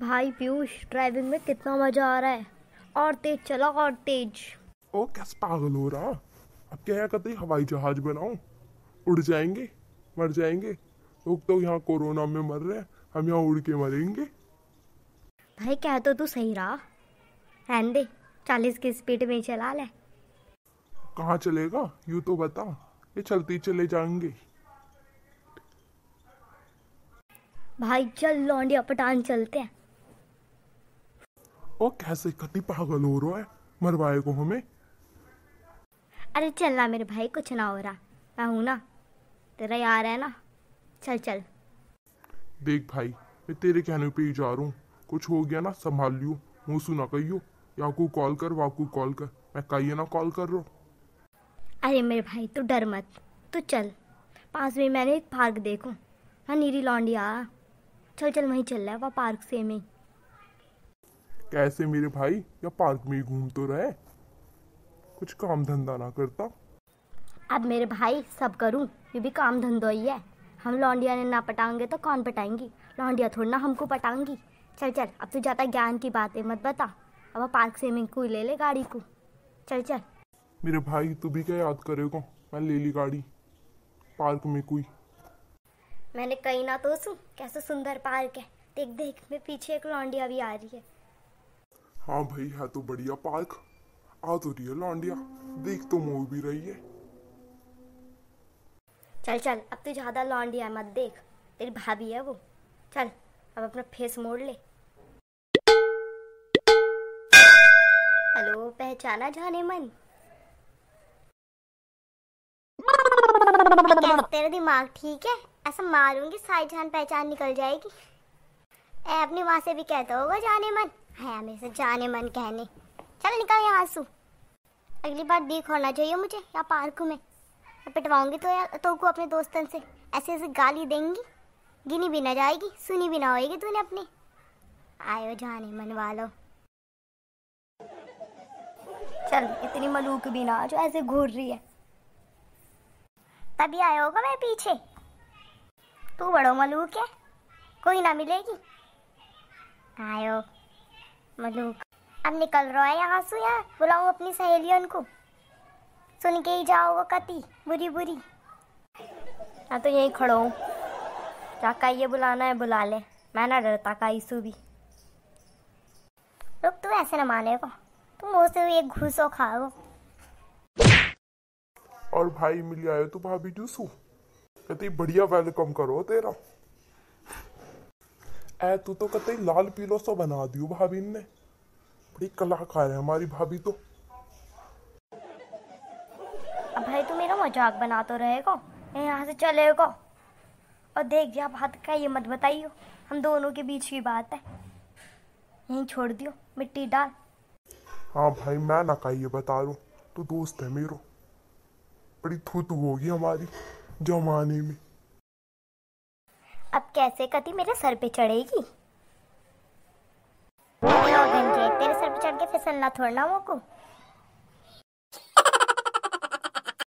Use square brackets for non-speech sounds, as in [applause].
भाई पीयूष ड्राइविंग में कितना मजा आ रहा है और तेज चला और तेज ओ कैसे पागल हो रहा अब क्या कहते तो हवाई जहाज बनाओ उड़ जाएंगे मर जाएंगे लोग तो यहाँ कोरोना में मर रहे हैं हम यहाँ उड़ के मरेंगे भाई कह तो तू सही रहा रहन दे चालीस की स्पीड में चला ले कहाँ चलेगा यू तो बता ये चलती चले जाएंगे भाई चल लौंडिया पटान चलते हैं ओ कैसे कति पागल हो रहा है मरवाए को हमें अरे चल ना मेरे भाई कुछ ना हो रहा मैं हूँ ना तेरा यार है ना चल चल देख भाई मैं तेरे कहने पे ही जा रहा हूँ कुछ हो गया ना संभाल लियो मुँह सुना कहियो को कॉल कर वाकू कॉल कर मैं कहिए ना कॉल कर रो अरे मेरे भाई तू डर मत तू चल पास में मैंने एक पार्क देखूँ हाँ नीरी लौंडिया चल चल वहीं चल रहा है वह पार्क से में कैसे मेरे भाई या पार्क में ही घूम तो रहे कुछ काम धंधा ना करता अब मेरे भाई सब करूं ये भी काम धंधा ही है हम लौंडिया ने ना पटाएंगे तो कौन पटाएंगी लौंडिया थोड़ी ना हमको पटाएंगी चल चल अब तो ज़्यादा ज्ञान की बात है मत बता अब पार्क से मैं ले ले गाड़ी को चल चल मेरे भाई तू भी क्या याद करेगा मैं ले ली गाड़ी पार्क में कोई मैंने कहीं ना तो सुन कैसा सुंदर पार्क है देख देख मैं पीछे एक लौंडिया भी आ रही है हाँ भाई है तो बढ़िया पार्क आ तो रही है लौंडिया देख तो मूव भी रही है चल चल अब तो ज़्यादा लौंडिया मत देख तेरी भाभी है वो चल अब अपना फेस मोड़ ले हेलो पहचाना जाने मन [laughs] तेरा दिमाग ठीक है ऐसा मारूंगी सारी जान पहचान निकल जाएगी ए, अपनी माँ से भी कहता होगा जाने मन है हमेशा जाने मन कहने चल निकाल यहाँ सू अगली बार देख होना चाहिए मुझे या पार्क में पिटवाऊंगी तो यार तो को अपने दोस्तन से ऐसे ऐसे गाली देंगी गिनी भी ना जाएगी सुनी भी ना होएगी तूने अपनी आयो जाने मन वालो चल इतनी मलूक भी ना जो ऐसे घूर रही है तभी आया होगा मैं पीछे तू बड़ो मलूक है कोई ना मिलेगी आयो मलूक अब निकल रहा है यहाँ से यार बुलाऊँ अपनी सहेलियों को सुन के ही जाओ वो कति बुरी बुरी मैं तो यहीं खड़ा हूँ काका ये बुलाना है बुला ले मैं ना डरता का ईसू भी रुक तू ऐसे ना माने को तुम उसे एक घूसो खाओ और भाई मिल आयो तू तो भाभी जूसू कहती बढ़िया वेलकम करो तेरा है तू तो कतई लाल पीलो सो बना दियो भाभी ने बड़ी कलाकार है हमारी भाभी तो भाई तू मेरा मजाक बना तो रहेगा यहाँ से चलेगा और देख जा बात का ये मत बताइयो हम दोनों के बीच की बात है यहीं छोड़ दियो मिट्टी डाल हाँ भाई मैं ना का ये बता रू तू दोस्त है मेरो बड़ी थूत होगी हमारी जमाने में अब कैसे कति मेरे सर पे चढ़ेगी तेरे सर पे चढ़ के फिसलना थोड़ा ना मुझको